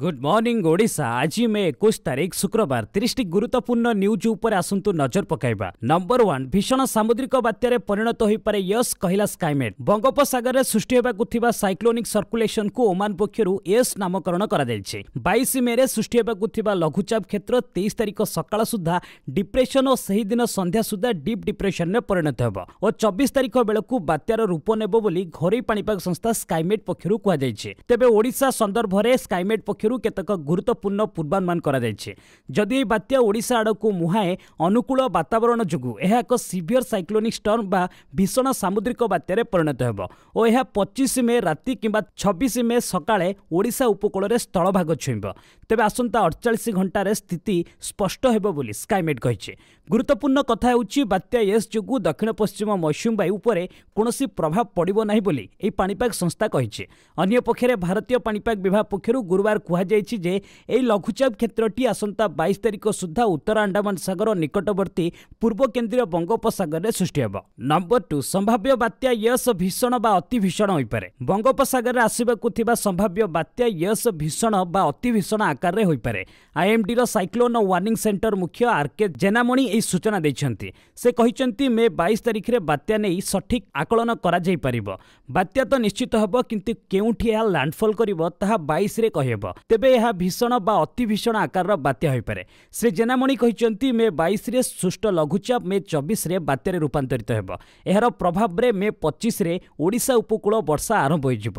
Good morning Odisha ଆଜି ମେ ଏକୋଇଶ ତାରିଖ ଶୁକ୍ରବାର ତିରିଶଟି ଗୁରୁତ୍ୱପୂର୍ଣ୍ଣ ନ୍ୟୁଜ୍ ଉପରେ ଆସନ୍ତୁ ନଜର ପକାଇବା ନମ୍ବର ୱାନ୍ ଭୀଷଣ ସାମୁଦ୍ରିକ ବାତ୍ୟାରେ ପରିଣତ ହୋଇପାରେ ୟସ୍ କହିଲା ସ୍କାଇମେଟ୍ ବଙ୍ଗୋପସାଗରରେ ସୃଷ୍ଟି ହେବାକୁ ଥିବା ସାଇକ୍ଲୋନିକ୍ ସର୍କୁଲେସନ୍କୁ ଓମାନ ପକ୍ଷରୁ ୟସ୍ ନାମକରଣ କରାଯାଇଛି ବାଇଶ ମେରେ ସୃଷ୍ଟି ହେବାକୁ ଥିବା ଲଘୁଚାପ କ୍ଷେତ୍ର ତେଇଶ ତାରିଖ ସକାଳ ସୁଦ୍ଧା ଡିପ୍ରେସନ୍ ଓ ସେହିଦିନ ସନ୍ଧ୍ୟା ସୁଦ୍ଧା ଡିପ୍ ଡିପ୍ରେସନ୍ରେ ପରିଣତ ହେବ ଓ ଚବିଶ ତାରିଖ ବେଳକୁ ବାତ୍ୟାର ରୂପ ନେବ ବୋଲି ଘରୋଇ ପାଣିପାଗ ସଂସ୍ଥା ସ୍କାଇମେଟ୍ ପକ୍ଷରୁ କୁହାଯାଇଛି ତେବେ ଓଡ଼ିଶା ସନ୍ଦର୍ଭରେ ସ୍କାଇମେଟ୍ ପକ୍ଷରୁ କେତେକ ଗୁରୁତ୍ୱପୂର୍ଣ୍ଣ ପୂର୍ବାନୁମାନ କରାଯାଇଛି ଯଦି ଏହି ବାତ୍ୟା ଓଡ଼ିଶା ଆଡ଼କୁ ମୁହାଏ ଅନୁକୂଳ ବାତାବରଣ ଯୋଗୁଁ ଏହା ଏକ ସିଭିୟର ସାଇକ୍ଲୋନିକ୍ ଷ୍ଟର୍ମ ବା ଭୀଷଣ ସାମୁଦ୍ରିକ ବାତ୍ୟାରେ ପରିଣତ ହେବ ଓ ଏହା ପଚିଶ ମେ ରାତି କିମ୍ବା ଛବିଶ ମେ ସକାଳେ ଓଡ଼ିଶା ଉପକୂଳରେ ସ୍ଥଳଭାଗ ଛୁଇଁବ ତେବେ ଆସନ୍ତା ଅଠଚାଳିଶ ଘଣ୍ଟାରେ ସ୍ଥିତି ସ୍ପଷ୍ଟ ହେବ ବୋଲି ସ୍କାଇମେଟ୍ କହିଛି ଗୁରୁତ୍ୱପୂର୍ଣ୍ଣ କଥା ହେଉଛି ବାତ୍ୟା ୟେସ୍ ଯୋଗୁଁ ଦକ୍ଷିଣ ପଶ୍ଚିମ ମୌସୁମୀ ବାୟୁ ଉପରେ କୌଣସି ପ୍ରଭାବ ପଡ଼ିବ ନାହିଁ ବୋଲି ଏହି ପାଣିପାଗ ସଂସ୍ଥା କହିଛି ଅନ୍ୟପକ୍ଷରେ ଭାରତୀୟ ପାଣିପାଗ ବିଭାଗ ପକ୍ଷରୁ ଗୁରୁବାର କୁହାଯାଇଛି ଯେ ଏହି ଲଘୁଚାପ କ୍ଷେତ୍ରଟି ଆସନ୍ତା ବାଇଶ ତାରିଖ ସୁଦ୍ଧା ଉତ୍ତର ଆଣ୍ଡାମାନ ସାଗର ନିକଟବର୍ତ୍ତୀ ପୂର୍ବ କେନ୍ଦ୍ରୀୟ ବଙ୍ଗୋପସାଗରରେ ସୃଷ୍ଟି ହେବ ନମ୍ବର ଟୁ ସମ୍ଭାବ୍ୟ ବାତ୍ୟା ୟେସ୍ ଭୀଷଣ ବା ଅତି ଭୀଷଣ ହୋଇପାରେ ବଙ୍ଗୋପସାଗରରେ ଆସିବାକୁ ଥିବା ସମ୍ଭାବ୍ୟ ବାତ୍ୟା ୟେସ୍ ଭୀଷଣ ବା ଅତି ଭୀଷଣ ଆକାରରେ ହୋଇପାରେ ଆଇଏମ୍ଡିର ସାଇକ୍ଲୋନ୍ ୱାର୍ଣ୍ଣିଂ ସେଣ୍ଟର ମୁଖ୍ୟ ଆର୍କେ ଜେନାମଣି ଏହି ସୂଚନା ଦେଇଛନ୍ତି ସେ କହିଛନ୍ତି ମେ ବାଇଶ ତାରିଖରେ ବାତ୍ୟା ନେଇ ସଠିକ୍ ଆକଳନ କରାଯାଇପାରିବ ବାତ୍ୟା ତ ନିଶ୍ଚିତ ହେବ କିନ୍ତୁ କେଉଁଠି ଏହା ଲ୍ୟାଣ୍ଡଫଲ୍ କରିବ ତାହା ବାଇଶରେ କହିହେବ ତେବେ ଏହା ଭୀଷଣ ବା ଅତି ଭୀଷଣ ଆକାରର ବାତ୍ୟା ହୋଇପାରେ ଶ୍ରୀ ଜେନାମଣି କହିଛନ୍ତି ମେ ବାଇଶରେ ସୃଷ୍ଟ ଲଘୁଚାପ ମେ ଚବିଶରେ ବାତ୍ୟାରେ ରୂପାନ୍ତରିତ ହେବ ଏହାର ପ୍ରଭାବରେ ମେ ପଚିଶରେ ଓଡ଼ିଶା ଉପକୂଳ ବର୍ଷା ଆରମ୍ଭ ହୋଇଯିବ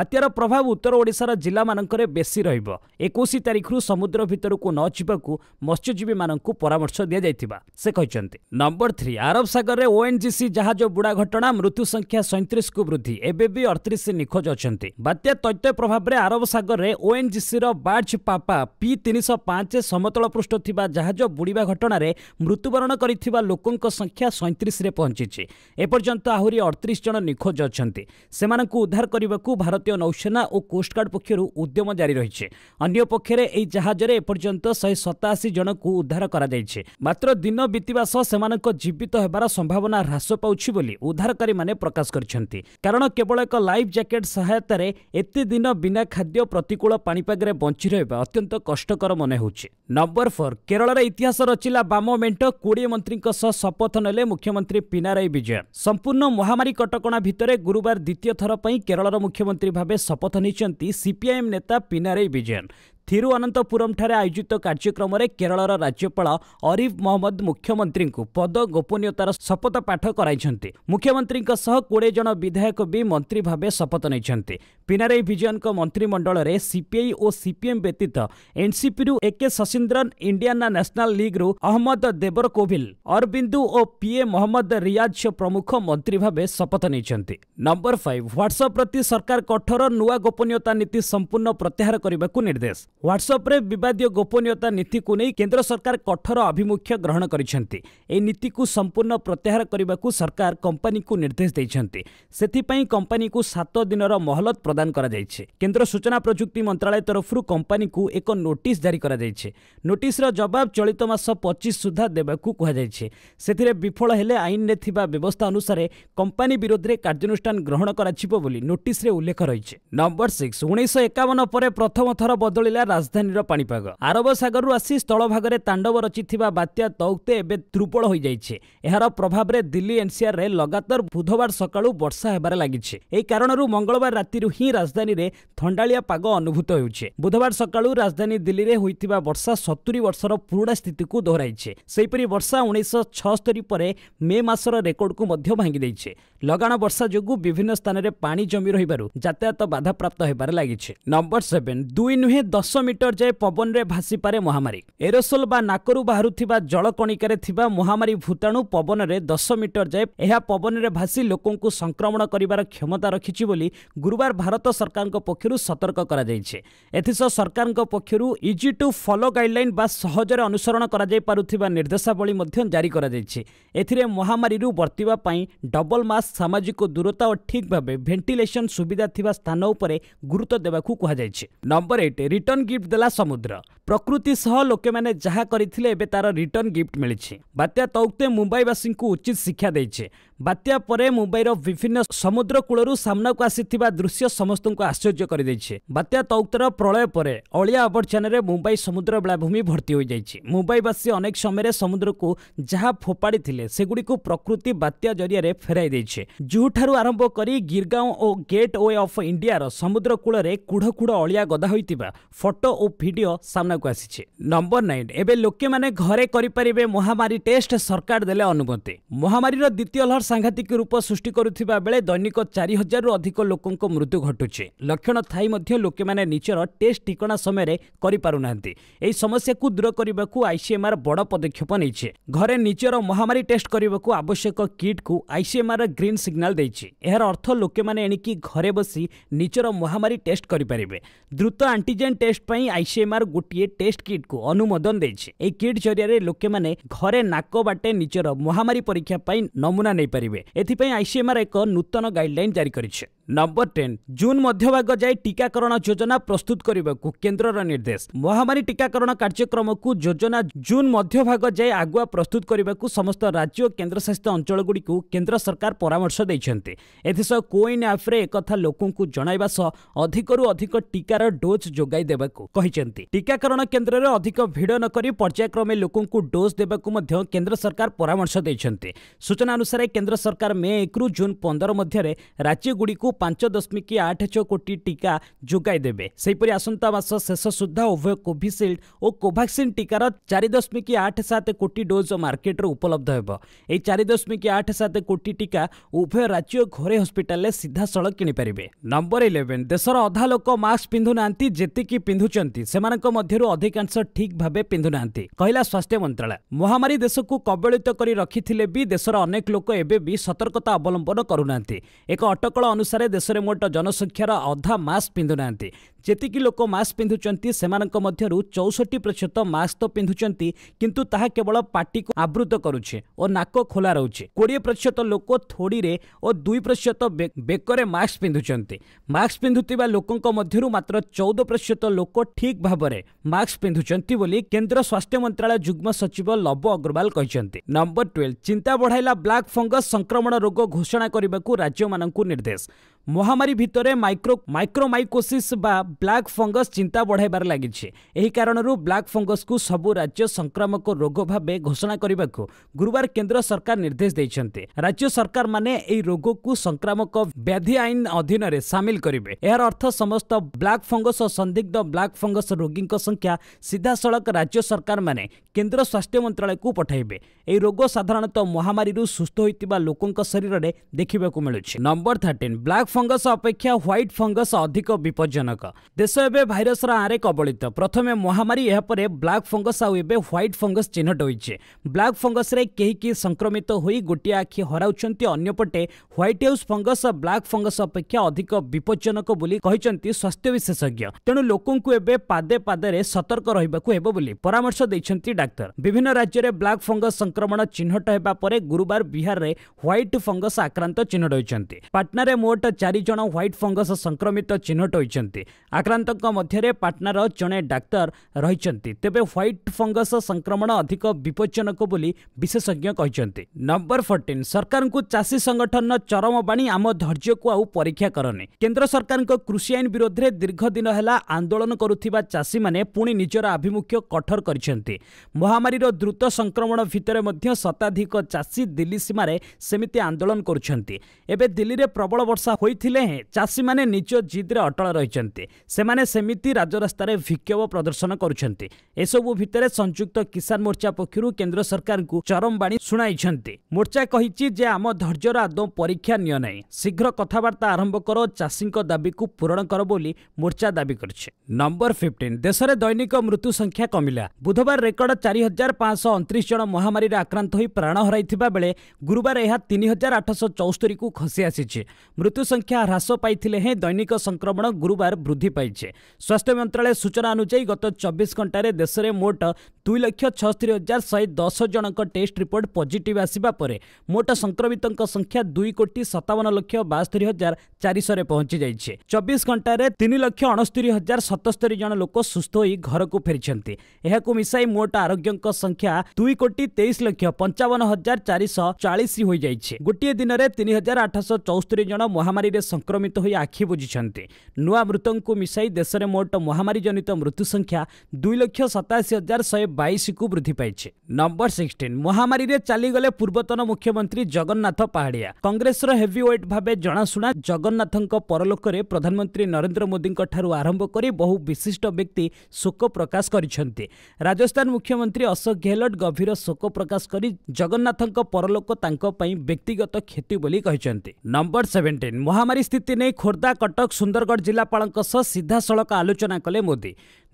ବାତ୍ୟାର ପ୍ରଭାବ ଉତ୍ତର ଓଡ଼ିଶାର ଜିଲ୍ଲାମାନଙ୍କରେ ବେଶୀ ରହିବ ଏକୋଇଶ ତାରିଖରୁ ସମୁଦ୍ର ଭିତରକୁ ନ ଯିବାକୁ ମତ୍ସ୍ୟଜୀବୀମାନଙ୍କୁ ପରାମର୍ଶ ଦିଆଯାଇଥିବା ହୋଇଥିବା ସେ କହିଛନ୍ତି ନମ୍ବର ଥ୍ରୀ ଆରବ ସାଗରରେ ଓଏନ୍ଜିସି ଜାହାଜ ବୁଡ଼ା ଘଟଣା ମୃତ୍ୟୁ ସଂଖ୍ୟା ସଇଁତିରିଶକୁ ବୃଦ୍ଧି ଏବେ ବି ଅଠତିରିଶ ନିଖୋଜ ଅଛନ୍ତି ବାତ୍ୟା ତୈତ୍ୟ ପ୍ରଭାବରେ ଆରବ ସାଗରରେ ଓଏନ୍ଜିସିର ବାର୍ଜ ପାପା ପି ତିନିଶହ ପାଞ୍ଚ ସମତଳ ପୃଷ୍ଠ ଥିବା ଜାହାଜ ବୁଡ଼ିବା ଘଟଣାରେ ମୃତ୍ୟୁବରଣ କରିଥିବା ଲୋକଙ୍କ ସଂଖ୍ୟା ସଇଁତିରିଶରେ ପହଞ୍ଚିଛି ଏପର୍ଯ୍ୟନ୍ତ ଆହୁରି ଅଠତିରିଶ ଜଣ ନିଖୋଜ ଅଛନ୍ତି ସେମାନଙ୍କୁ ଉଦ୍ଧାର କରିବାକୁ ଭାରତୀୟ ନୌସେନା ଓ କୋଷ୍ଟଗାର୍ଡ ପକ୍ଷରୁ ଉଦ୍ୟମ ଜାରି ରହିଛି ଅନ୍ୟ ପକ୍ଷରେ ଏହି ଜାହାଜରେ ଏପର୍ଯ୍ୟନ୍ତ ଶହେ ସତାଅଶୀ ଜଣଙ୍କୁ ଉଦ୍ଧାର କରାଯାଇଛି ମାତ୍ର ଦିନ ବିତିବା ସହ ସେମାନଙ୍କ ଜୀବିତ ହେବାର ସମ୍ଭାବନା ହ୍ରାସ ପାଉଛି ବୋଲି ଉଦ୍ଧାରକାରୀମାନେ ପ୍ରକାଶ କରିଛନ୍ତି କାରଣ କେବଳ ଏକ ଲାଇଫ୍ ଜ୍ୟାକେଟ୍ ସହାୟତାରେ ଏତେ ଦିନ ବିନା ଖାଦ୍ୟ ପ୍ରତିକୂଳ ପାଣିପାଗରେ ବଞ୍ଚି ରହିବା ଅତ୍ୟନ୍ତ କଷ୍ଟକର ମନେ ହେଉଛି ନମ୍ବର ଫୋର୍ କେରଳର ଇତିହାସ ରଚିଲା ବାମ ମେଣ୍ଟ କୋଡ଼ିଏ ମନ୍ତ୍ରୀଙ୍କ ସହ ଶପଥ ନେଲେ ମୁଖ୍ୟମନ୍ତ୍ରୀ ପିନାରାୟ ବିଜୟ ସମ୍ପୂର୍ଣ୍ଣ ମହାମାରୀ କଟକଣା ଭିତରେ ଗୁରୁବାର ଦ୍ୱିତୀୟ ଥର ପାଇଁ କେରଳର ମୁଖ୍ୟମନ୍ତ୍ରୀ ଭାବେ ଶପଥ ନେଇଛନ୍ତି ସିପିଆଇଏମ୍ ନେତା ପିନାରାୟ ବିଜୟନ୍ ଥିରୁଅନନ୍ତପୁରମ୍ଠାରେ ଆୟୋଜିତ କାର୍ଯ୍ୟକ୍ରମରେ କେରଳର ରାଜ୍ୟପାଳ ଅରିଫ୍ ମହମ୍ମଦ ମୁଖ୍ୟମନ୍ତ୍ରୀଙ୍କୁ ପଦ ଗୋପନୀୟତାର ଶପଥ ପାଠ କରାଇଛନ୍ତି ମୁଖ୍ୟମନ୍ତ୍ରୀଙ୍କ ସହ କୋଡ଼ିଏ ଜଣ ବିଧାୟକ ବି ମନ୍ତ୍ରୀ ଭାବେ ଶପଥ ନେଇଛନ୍ତି ପିନାରାଇ ବିଜୟନ୍ଙ୍କ ମନ୍ତ୍ରିମଣ୍ଡଳରେ ସିପିଆଇ ଓ ସିପିଏମ୍ ବ୍ୟତୀତ ଏନ୍ସିପିରୁ ଏକେ ଶଶୀନ୍ଦ୍ରନ୍ ଇଣ୍ଡିଆନ୍ ନ୍ୟାସନାଲ୍ ଲିଗ୍ରୁ ଅହମ୍ମଦ ଦେବର କୋଭିଲ୍ ଅରବିନ୍ଦୁ ଓ ପିଏ ମହମ୍ମଦ ରିୟାଜ ପ୍ରମୁଖ ମନ୍ତ୍ରୀ ଭାବେ ଶପଥ ନେଇଛନ୍ତି ନମ୍ବର ଫାଇଭ୍ ହ୍ୱାଟ୍ସଆପ୍ ପ୍ରତି ସରକାର କଠୋର ନୂଆ ଗୋପନୀୟତା ନୀତି ସମ୍ପୂର୍ଣ୍ଣ ପ୍ରତ୍ୟାହାର କରିବାକୁ ନିର୍ଦ୍ଦେଶ ହ୍ୱାଟ୍ସଆପ୍ରେ ବିବାଦୀୟ ଗୋପନୀୟତା ନୀତିକୁ ନେଇ କେନ୍ଦ୍ର ସରକାର କଠୋର ଆଭିମୁଖ୍ୟ ଗ୍ରହଣ କରିଛନ୍ତି ଏହି ନୀତିକୁ ସମ୍ପୂର୍ଣ୍ଣ ପ୍ରତ୍ୟାହାର କରିବାକୁ ସରକାର କମ୍ପାନୀକୁ ନିର୍ଦ୍ଦେଶ ଦେଇଛନ୍ତି ସେଥିପାଇଁ କମ୍ପାନୀକୁ ସାତ ଦିନର ମହଲତ ପ୍ରଦାନ କରାଯାଇଛି କେନ୍ଦ୍ର ସୂଚନା ପ୍ରଯୁକ୍ତି ମନ୍ତ୍ରଣାଳୟ ତରଫରୁ କମ୍ପାନୀକୁ ଏକ ନୋଟିସ୍ ଜାରି କରାଯାଇଛି ନୋଟିସ୍ର ଜବାବ ଚଳିତ ମାସ ପଚିଶ ସୁଦ୍ଧା ଦେବାକୁ କୁହାଯାଇଛି ସେଥିରେ ବିଫଳ ହେଲେ ଆଇନରେ ଥିବା ବ୍ୟବସ୍ଥା ଅନୁସାରେ କମ୍ପାନୀ ବିରୋଧରେ କାର୍ଯ୍ୟାନୁଷ୍ଠାନ ଗ୍ରହଣ କରାଯିବ ବୋଲି ନୋଟିସ୍ରେ ଉଲ୍ଲେଖ ରହିଛି ନମ୍ବର ସିକ୍ସ ଉଣେଇଶହ ଏକାବନ ପରେ ପ୍ରଥମ ଥର ବଦଳିଲା ରାଜଧାନୀର ପାଣିପାଗ ଆରବ ସାଗରରୁ ଆସି ସ୍ଥଳ ଭାଗରେ ତାଣ୍ଡବ ରଚିଥିବା ବାତ୍ୟା ତୌକ୍ତେ ଏବେ ଦୁର୍ବଳ ହୋଇଯାଇଛି ଏହାର ପ୍ରଭାବରେ ଦିଲ୍ଲୀ ଏନ୍ସିଆର୍ରେ ଲଗାତାର ବୁଧବାର ସକାଳୁ ବର୍ଷା ହେବାରେ ଲାଗିଛି ଏହି କାରଣରୁ ମଙ୍ଗଳବାର ରାତିରୁ ହିଁ ରାଜଧାନୀରେ ଥଣ୍ଡାଳିଆ ପାଗ ଅନୁଭୂତ ହେଉଛି ବୁଧବାର ସକାଳୁ ରାଜଧାନୀ ଦିଲ୍ଲୀରେ ହୋଇଥିବା ବର୍ଷା ସତୁରି ବର୍ଷର ପୁରୁଣା ସ୍ଥିତିକୁ ଦୋହରାଇଛି ସେହିପରି ବର୍ଷା ଉଣେଇଶହ ଛଅସ୍ତରି ପରେ ମେ ମାସର ରେକର୍ଡକୁ ମଧ୍ୟ ଭାଙ୍ଗି ଦେଇଛି ଲଗାଣ ବର୍ଷା ଯୋଗୁଁ ବିଭିନ୍ନ ସ୍ଥାନରେ ପାଣି ଜମି ରହିବାରୁ ଯାତାୟାତ ବାଧାପ୍ରାପ୍ତ ହେବାରେ ଲାଗିଛି ନମ୍ବର ସେଭେନ୍ ଦୁଇ ନୁହେଁ ଦଶ ଦୁଇଶହ ମିଟର ଯାଏ ପବନରେ ଭାସିପାରେ ମହାମାରୀ ଏରୋସୋଲ ବା ନାକରୁ ବାହାରୁଥିବା ଜଳକଣିକାରେ ଥିବା ମହାମାରୀ ଭୂତାଣୁ ପବନରେ ଦଶ ମିଟର ଯାଏ ଏହା ପବନରେ ଭାସି ଲୋକଙ୍କୁ ସଂକ୍ରମଣ କରିବାର କ୍ଷମତା ରଖିଛି ବୋଲି ଗୁରୁବାର ଭାରତ ସରକାରଙ୍କ ପକ୍ଷରୁ ସତର୍କ କରାଯାଇଛି ଏଥିସହ ସରକାରଙ୍କ ପକ୍ଷରୁ ଇଜି ଟୁ ଫଲୋ ଗାଇଡ୍ଲାଇନ୍ ବା ସହଜରେ ଅନୁସରଣ କରାଯାଇପାରୁଥିବା ନିର୍ଦ୍ଦେଶାବଳୀ ମଧ୍ୟ ଜାରି କରାଯାଇଛି ଏଥିରେ ମହାମାରୀରୁ ବର୍ତ୍ତିବା ପାଇଁ ଡବଲ ମାସ୍କ ସାମାଜିକ ଦୂରତା ଓ ଠିକ୍ ଭାବେ ଭେଣ୍ଟିଲେସନ୍ ସୁବିଧା ଥିବା ସ୍ଥାନ ଉପରେ ଗୁରୁତ୍ୱ ଦେବାକୁ କୁହାଯାଇଛି ନମ୍ବର ଏଇଟ୍ ରିଟର୍ଣ୍ଣ गिफ्ट देला समुद्र ପ୍ରକୃତି ସହ ଲୋକମାନେ ଯାହା କରିଥିଲେ ଏବେ ତାର ରିଟର୍ଣ୍ଣ ଗିଫ୍ଟ ମିଳିଛି ବାତ୍ୟା ତୌକ୍ତେ ମୁମ୍ବାଇବାସୀଙ୍କୁ ଉଚିତ ଶିକ୍ଷା ଦେଇଛି ବାତ୍ୟା ପରେ ମୁମ୍ବାଇର ବିଭିନ୍ନ ସମୁଦ୍ର କୂଳରୁ ସାମ୍ନାକୁ ଆସିଥିବା ଦୃଶ୍ୟ ସମସ୍ତଙ୍କୁ ଆଶ୍ଚର୍ଯ୍ୟ କରିଦେଇଛି ବାତ୍ୟା ତୌକ୍ତର ପ୍ରଳୟ ପରେ ଅଳିଆ ଆବର୍ଜନାରେ ମୁମ୍ବାଇ ସମୁଦ୍ର ବେଳାଭୂମି ଭର୍ତ୍ତି ହୋଇଯାଇଛି ମୁମ୍ବାଇବାସୀ ଅନେକ ସମୟରେ ସମୁଦ୍ରକୁ ଯାହା ଫୋପାଡ଼ିଥିଲେ ସେଗୁଡ଼ିକୁ ପ୍ରକୃତି ବାତ୍ୟା ଜରିଆରେ ଫେରାଇ ଦେଇଛି ଜୁହୁଠାରୁ ଆରମ୍ଭ କରି ଗିରଗାଓଁ ଓ ଗେଟ୍ ୱେ ଅଫ୍ ଇଣ୍ଡିଆର ସମୁଦ୍ର କୂଳରେ କୁଢ଼ କୁଢ଼ ଅଳିଆ ଗଦା ହୋଇଥିବା ଫଟୋ ଓ ଭିଡ଼ିଓ ସାମ୍ନା ସାମ୍ନାକୁ ଆସିଛି ନମ୍ବର ନାଇନ୍ ଏବେ ଲୋକେମାନେ ଘରେ କରିପାରିବେ ମହାମାରୀ ଟେଷ୍ଟ ସରକାର ଦେଲେ ଅନୁମତି ମହାମାରୀର ଦ୍ୱିତୀୟ ଲହର ସାଂଘାତିକ ରୂପ ସୃଷ୍ଟି କରୁଥିବା ବେଳେ ଦୈନିକ ଚାରି ହଜାରରୁ ଅଧିକ ଲୋକଙ୍କ ମୃତ୍ୟୁ ଘଟୁଛି ଲକ୍ଷଣ ଥାଇ ମଧ୍ୟ ଲୋକେମାନେ ନିଜର ଟେଷ୍ଟ ଠିକଣା ସମୟରେ କରିପାରୁନାହାନ୍ତି ଏହି ସମସ୍ୟାକୁ ଦୂର କରିବାକୁ ଆଇସିଏମ୍ଆର୍ ବଡ଼ ପଦକ୍ଷେପ ନେଇଛି ଘରେ ନିଜର ମହାମାରୀ ଟେଷ୍ଟ କରିବାକୁ ଆବଶ୍ୟକ କିଟ୍କୁ ଆଇସିଏମ୍ଆର୍ ଗ୍ରୀନ୍ ସିଗ୍ନାଲ୍ ଦେଇଛି ଏହାର ଅର୍ଥ ଲୋକେମାନେ ଏଣିକି ଘରେ ବସି ନିଜର ମହାମାରୀ ଟେଷ୍ଟ କରିପାରିବେ ଦ୍ରୁତ ଆଣ୍ଟିଜେନ୍ ଟେଷ୍ଟ ପାଇଁ ଆଇସିଏମ୍ଆର୍ ଗୋଟିଏ ଟେଷ୍ଟ କିଟ୍କୁ ଅନୁମୋଦନ ଦେଇଛି ଏହି କିଟ୍ ଜରିଆରେ ଲୋକେମାନେ ଘରେ ନାକ ବାଟେ ନିଜର ମହାମାରୀ ପରୀକ୍ଷା ପାଇଁ ନମୁନା ନେଇପାରିବେ ଏଥିପାଇଁ ଆଇସିଏମ୍ଆର୍ ଏକ ନୂତନ ଗାଇଡ୍ଲାଇନ୍ ଜାରି କରିଛି ନମ୍ବର ଟେନ୍ ଜୁନ୍ ମଧ୍ୟଭାଗ ଯାଇ ଟିକାକରଣ ଯୋଜନା ପ୍ରସ୍ତୁତ କରିବାକୁ କେନ୍ଦ୍ରର ନିର୍ଦ୍ଦେଶ ମହାମାରୀ ଟିକାକରଣ କାର୍ଯ୍ୟକ୍ରମକୁ ଯୋଜନା ଜୁନ୍ ମଧ୍ୟଭାଗ ଯାଇ ଆଗୁଆ ପ୍ରସ୍ତୁତ କରିବାକୁ ସମସ୍ତ ରାଜ୍ୟ ଓ କେନ୍ଦ୍ରଶାସିତ ଅଞ୍ଚଳଗୁଡ଼ିକୁ କେନ୍ଦ୍ର ସରକାର ପରାମର୍ଶ ଦେଇଛନ୍ତି ଏଥିସହ କୋଇନ୍ ଆପ୍ରେ ଏକଥା ଲୋକଙ୍କୁ ଜଣାଇବା ସହ ଅଧିକରୁ ଅଧିକ ଟିକାର ଡୋଜ୍ ଯୋଗାଇ ଦେବାକୁ କହିଛନ୍ତି ଟିକାକରଣ କେନ୍ଦ୍ରରେ ଅଧିକ ଭିଡ଼ ନ କରି ପର୍ଯ୍ୟାୟକ୍ରମେ ଲୋକଙ୍କୁ ଡୋଜ୍ ଦେବାକୁ ମଧ୍ୟ କେନ୍ଦ୍ର ସରକାର ପରାମର୍ଶ ଦେଇଛନ୍ତି ସୂଚନା ଅନୁସାରେ କେନ୍ଦ୍ର ସରକାର ମେ ଏକରୁ ଜୁନ୍ ପନ୍ଦର ମଧ୍ୟରେ ରାଜ୍ୟଗୁଡ଼ିକୁ ପାଞ୍ଚ ଦଶମିକ ଆଠ ଛଅ କୋଟି ଟିକା ଯୋଗାଇ ଦେବେ ସେହିପରି ଆସନ୍ତା ମାସ ଶେଷ ସୁଦ୍ଧା ଉଭୟ କୋଭିସିଲ୍ଡ ଓ କୋଭାକ୍ସିନ୍ ଟିକାର ଚାରି ଦଶମିକ ଆଠ ସାତ କୋଟି ଡୋଜ୍ ମାର୍କେଟରେ ଉପଲବ୍ଧ ହେବ ଏହି ଚାରି ଦଶମିକ ଆଠ ସାତ କୋଟି ଟିକା ଉଭୟ ରାଜ୍ୟ ଘରେ ହସ୍ପିଟାଲରେ ସିଧାସଳଖ କିଣିପାରିବେ ନମ୍ବର ଇଲେଭେନ୍ ଦେଶର ଅଧା ଲୋକ ମାସ୍କ ପିନ୍ଧୁନାହାନ୍ତି ଯେତିକି ପିନ୍ଧୁଛନ୍ତି ସେମାନଙ୍କ ମଧ୍ୟରୁ ଅଧିକାଂଶ ଠିକ୍ ଭାବେ ପିନ୍ଧୁନାହାନ୍ତି କହିଲା ସ୍ୱାସ୍ଥ୍ୟ ମନ୍ତ୍ରଣାଳୟ ମହାମାରୀ ଦେଶକୁ କବଳିତ କରି ରଖିଥିଲେ ବି ଦେଶର ଅନେକ ଲୋକ ଏବେ ବି ସତର୍କତା ଅବଲମ୍ବନ କରୁନାହାନ୍ତି ଏକ ଅଟକଳ ଅନୁସାରେ ଘଣ୍ଟାରେ ଦେଶରେ ମୋଟ ଜନସଂଖ୍ୟାର ଅଧା ମାସ୍କ ପିନ୍ଧୁନାହାନ୍ତି ଯେତିକି ଲୋକ ମାସ୍କ ପିନ୍ଧୁଛନ୍ତି ସେମାନଙ୍କ ମଧ୍ୟରୁ ଚଉଷଠି ପ୍ରତିଶତ ମାସ୍କ ତ ପିନ୍ଧୁଛନ୍ତି କିନ୍ତୁ ତାହା କେବଳ ପାଟିକୁ ଆବୃତ କରୁଛି ଓ ନାକ ଖୋଲା ରହୁଛି କୋଡ଼ିଏ ପ୍ରତିଶତ ଲୋକ ଥୋଡ଼ିରେ ଓ ଦୁଇ ପ୍ରତିଶତ ବେକରେ ମାସ୍କ ପିନ୍ଧୁଛନ୍ତି ମାସ୍କ ପିନ୍ଧୁଥିବା ଲୋକଙ୍କ ମଧ୍ୟରୁ ମାତ୍ର ଚଉଦ ପ୍ରତିଶତ ଲୋକ ଠିକ୍ ଭାବରେ ମାସ୍କ ପିନ୍ଧୁଛନ୍ତି ବୋଲି କେନ୍ଦ୍ର ସ୍ୱାସ୍ଥ୍ୟ ମନ୍ତ୍ରାଳୟ ଯୁଗ୍ମ ସଚିବ ଲବ ଅଗ୍ରୱାଲ କହିଛନ୍ତି ନମ୍ବର ଟ୍ୱେଲ୍ଭ ଚିନ୍ତା ବଢ଼ାଇଲା ବ୍ଲାକ୍ ଫଙ୍ଗସ୍ ସଂକ୍ରମଣ ରୋଗ ଘୋଷଣା କରିବାକୁ ରାଜ୍ୟମାନଙ୍କୁ ନିର୍ଦ୍ଦେଶ ମହାମାରୀ ଭିତରେ ମାଇକ୍ରୋ ମାଇକ୍ରୋମାଇକୋସିସ୍ ବା ବ୍ଲାକ୍ ଫଙ୍ଗସ୍ ଚିନ୍ତା ବଢ଼ାଇବାରେ ଲାଗିଛି ଏହି କାରଣରୁ ବ୍ଲାକ୍ ଫଙ୍ଗସ୍କୁ ସବୁ ରାଜ୍ୟ ସଂକ୍ରାମକ ରୋଗ ଭାବେ ଘୋଷଣା କରିବାକୁ ଗୁରୁବାର କେନ୍ଦ୍ର ସରକାର ନିର୍ଦ୍ଦେଶ ଦେଇଛନ୍ତି ରାଜ୍ୟ ସରକାରମାନେ ଏହି ରୋଗକୁ ସଂକ୍ରାମକ ବ୍ୟାଧି ଆଇନ ଅଧୀନରେ ସାମିଲ କରିବେ ଏହାର ଅର୍ଥ ସମସ୍ତ ବ୍ଲାକ୍ ଫଙ୍ଗସ୍ ଓ ସନ୍ଦିଗ୍ଧ ବ୍ଲାକ୍ ଫଙ୍ଗସ୍ ରୋଗୀଙ୍କ ସଂଖ୍ୟା ସିଧାସଳଖ ରାଜ୍ୟ ସରକାରମାନେ କେନ୍ଦ୍ର ସ୍ୱାସ୍ଥ୍ୟ ମନ୍ତ୍ରଣାଳୟକୁ ପଠାଇବେ ଏହି ରୋଗ ସାଧାରଣତଃ ମହାମାରୀରୁ ସୁସ୍ଥ ହୋଇଥିବା ଲୋକଙ୍କ ଶରୀରରେ ଦେଖିବାକୁ ମିଳୁଛି ନମ୍ବର ଥାର୍ଟିନ୍ ବ୍ଲାକ୍ ଫଙ୍ଗସ ଅପେକ୍ଷା ହ୍ୱାଇଟ୍ ଫଙ୍ଗସ ଅଧିକ ବିପଜ୍ଜନକ ଦେଶ ଏବେ ଭାଇରସର ଆଁରେ କବଳିତ ପ୍ରଥମେ ମହାମାରୀ ଏହାପରେ ବ୍ଲାକ୍ ଫଙ୍ଗସ ଆଉ ଏବେ ହ୍ୱାଇଟ୍ ଫଙ୍ଗସ ଚିହ୍ନଟ ହୋଇଛି ବ୍ଲାକ୍ ଫଙ୍ଗସରେ କେହି କି ସଂକ୍ରମିତ ହୋଇ ଗୋଟିଏ ଆଖି ହରାଉଛନ୍ତି ଅନ୍ୟପଟେ white house fungus black fungus ଅପେକ୍ଷା ଅଧିକ ବିପଜ୍ଜନକ ବୋଲି କହିଛନ୍ତି ସ୍ୱାସ୍ଥ୍ୟ ବିଶେଷଜ୍ଞ ତେଣୁ ଲୋକଙ୍କୁ ଏବେ ପାଦେ ପାଦରେ ସତର୍କ ରହିବାକୁ ହେବ ବୋଲି ପରାମର୍ଶ ଦେଇଛନ୍ତି ଡାକ୍ତର ବିଭିନ୍ନ ରାଜ୍ୟରେ ବ୍ଲାକ୍ ଫଙ୍ଗସ ସଂକ୍ରମଣ ଚିହ୍ନଟ ହେବା ପରେ ଗୁରୁବାର ବିହାରରେ ହ୍ୱାଇଟ୍ ଫଙ୍ଗସ ଆକ୍ରାନ୍ତ ଚିହ୍ନଟ ହୋଇଛନ୍ତି ପାଟନାରେ ମୋଟ ଚାରିଜଣ ହ୍ୱାଇଟ୍ ଫଙ୍ଗସ୍ ସଂକ୍ରମିତ ଚିହ୍ନଟ ହୋଇଛନ୍ତି ଆକ୍ରାନ୍ତଙ୍କ ମଧ୍ୟରେ ପାଟନାର ଜଣେ ଡାକ୍ତର ରହିଛନ୍ତି ତେବେ ହ୍ୱାଇଟ୍ ଫଙ୍ଗସ୍ ସଂକ୍ରମଣ ଅଧିକ ବିପଜ୍ଜନକ ବୋଲି ବିଶେଷଜ୍ଞ କହିଛନ୍ତି ନମ୍ବର ଫୋର୍ଟିନ୍ ସରକାରଙ୍କୁ ଚାଷୀ ସଂଗଠନର ଚରମବାଣୀ ଆମ ଧୈର୍ଯ୍ୟକୁ ଆଉ ପରୀକ୍ଷା କରନି କେନ୍ଦ୍ର ସରକାରଙ୍କ କୃଷି ଆଇନ ବିରୋଧରେ ଦୀର୍ଘ ଦିନ ହେଲା ଆନ୍ଦୋଳନ କରୁଥିବା ଚାଷୀମାନେ ପୁଣି ନିଜର ଆଭିମୁଖ୍ୟ କଠୋର କରିଛନ୍ତି ମହାମାରୀର ଦ୍ରୁତ ସଂକ୍ରମଣ ଭିତରେ ମଧ୍ୟ ଶତାଧିକ ଚାଷୀ ଦିଲ୍ଲୀ ସୀମାରେ ସେମିତି ଆନ୍ଦୋଳନ କରୁଛନ୍ତି ଏବେ ଦିଲ୍ଲୀରେ ପ୍ରବଳ ବର୍ଷା ହୋଇ ହୋଇଥିଲେ ହେଁ ଚାଷୀମାନେ ନିଜ ଜିଦ୍ରେ ଅଟଳ ରହିଛନ୍ତି ସେମାନେ ସେମିତି ରାଜରାସ୍ତାରେ ବିକ୍ଷୋଭ ପ୍ରଦର୍ଶନ କରୁଛନ୍ତି ଏସବୁ ଭିତରେ ସଂଯୁକ୍ତ କିଷାନ ମୋର୍ଚ୍ଚା ପକ୍ଷରୁ କେନ୍ଦ୍ର ସରକାରଙ୍କୁ ଚରମ ଶୁଣାଇଛନ୍ତି ମୋର୍ଚ୍ଚା କହିଛି ଯେ ଆମ ଧୈର୍ଯ୍ୟର ଆଦୌ ପରୀକ୍ଷା ନିଅ ନାହିଁ ଶୀଘ୍ର କଥାବାର୍ତ୍ତା ଆରମ୍ଭ କର ଚାଷୀଙ୍କ ଦାବିକୁ ପୂରଣ କର ବୋଲି ମୋର୍ଚ୍ଚା ଦାବି କରିଛି ନମ୍ବର ଫିଫ୍ଟିନ୍ ଦେଶରେ ଦୈନିକ ମୃତ୍ୟୁ ସଂଖ୍ୟା କମିଲା ବୁଧବାର ରେକର୍ଡ ଚାରି ହଜାର ପାଞ୍ଚଶହ ଅଣତିରିଶ ଜଣ ମହାମାରୀରେ ଆକ୍ରାନ୍ତ ହୋଇ ପ୍ରାଣ ହରାଇଥିବା ବେଳେ ଗୁରୁବାର ଏହା ତିନି ହଜାର ଆଠଶହ ଚଉସ୍ତରୀକୁ ଖସି ଆସିଛି ମୃତ୍ୟୁ ସଂଖ୍ୟା ସଂଖ୍ୟା ହ୍ରାସ ପାଇଥିଲେ ହେଁ ଦୈନିକ ସଂକ୍ରମଣ ଗୁରୁବାର ବୃଦ୍ଧି ପାଇଛି ସ୍ୱାସ୍ଥ୍ୟ ମନ୍ତ୍ରଣାଳୟ ସୂଚନା ଅନୁଯାୟୀ ଗତ ଚବିଶ ଘଣ୍ଟାରେ ଦେଶରେ ମୋଟ ଦୁଇ ଲକ୍ଷ ଛଅସ୍ତରୀ ହଜାର ଶହେ ଦଶ ଜଣଙ୍କ ଟେଷ୍ଟ ରିପୋର୍ଟ ପଜିଟିଭ୍ ଆସିବା ପରେ ମୋଟ ସଂକ୍ରମିତଙ୍କ ସଂଖ୍ୟା ଦୁଇ କୋଟି ସତାବନ ଲକ୍ଷ ବାସ୍ତରି ହଜାର ଚାରିଶହରେ ପହଞ୍ଚି ଯାଇଛି ଚବିଶ ଘଣ୍ଟାରେ ତିନି ଲକ୍ଷ ଅଣସ୍ତରୀ ହଜାର ସତସ୍ତରି ଜଣ ଲୋକ ସୁସ୍ଥ ହୋଇ ଘରକୁ ଫେରିଛନ୍ତି ଏହାକୁ ମିଶାଇ ମୋଟ ଆରୋଗ୍ୟଙ୍କ ସଂଖ୍ୟା ଦୁଇ କୋଟି ତେଇଶ ଲକ୍ଷ ପଞ୍ଚାବନ ହଜାର ଚାରିଶହ ଚାଳିଶ ହୋଇଯାଇଛି ଗୋଟିଏ ଦିନରେ ତିନି ହଜାର ଆଠଶହ ଚଉସ୍ତରୀ ଜଣ ମହାମାରୀ ମହାମାରୀରେ ସଂକ୍ରମିତ ହୋଇ ଆଖି ବୁଜିଛନ୍ତି ନୂଆ ମୃତଙ୍କୁ ମିଶାଇ ଦେଶରେ ମୋଟ ମହାମାରୀଜନିତ ମୃତ୍ୟୁ ସଂଖ୍ୟା ଦୁଇ ଲକ୍ଷ ସତାଅଶୀ ହଜାର ଶହେ ବାଇଶକୁ ବୃଦ୍ଧି ପାଇଛି ନମ୍ବର ସିକ୍ସଟିନ୍ ମହାମାରୀରେ ଚାଲିଗଲେ ପୂର୍ବତନ ମୁଖ୍ୟମନ୍ତ୍ରୀ ଜଗନ୍ନାଥ ପାହାଡ଼ିଆ କଂଗ୍ରେସର ହେଭି ୱେଟ୍ ଭାବେ ଜଣାଶୁଣା ଜଗନ୍ନାଥଙ୍କ ପରଲୋକରେ ପ୍ରଧାନମନ୍ତ୍ରୀ ନରେନ୍ଦ୍ର ମୋଦିଙ୍କଠାରୁ ଆରମ୍ଭ କରି ବହୁ ବିଶିଷ୍ଟ ବ୍ୟକ୍ତି ଶୋକ ପ୍ରକାଶ କରିଛନ୍ତି ରାଜସ୍ଥାନ ମୁଖ୍ୟମନ୍ତ୍ରୀ ଅଶୋକ ଗେହଲଟ ଗଭୀର ଶୋକ ପ୍ରକାଶ କରି ଜଗନ୍ନାଥଙ୍କ ପରଲୋକ ତାଙ୍କ ପାଇଁ ବ୍ୟକ୍ତିଗତ କ୍ଷତି ବୋଲି କହିଛନ୍ତି ନମ୍ବର ସେଭେଣ୍ଟିନ୍ ମହାମାରୀ ସ୍ଥିତି ନେଇ ଖୋର୍ଦ୍ଧା କଟକ ସୁନ୍ଦରଗଡ଼ ଜିଲ୍ଲାପାଳଙ୍କ ସହ ସିଧାସଳଖ ଆଲୋଚନା କଲେ ମୋଦି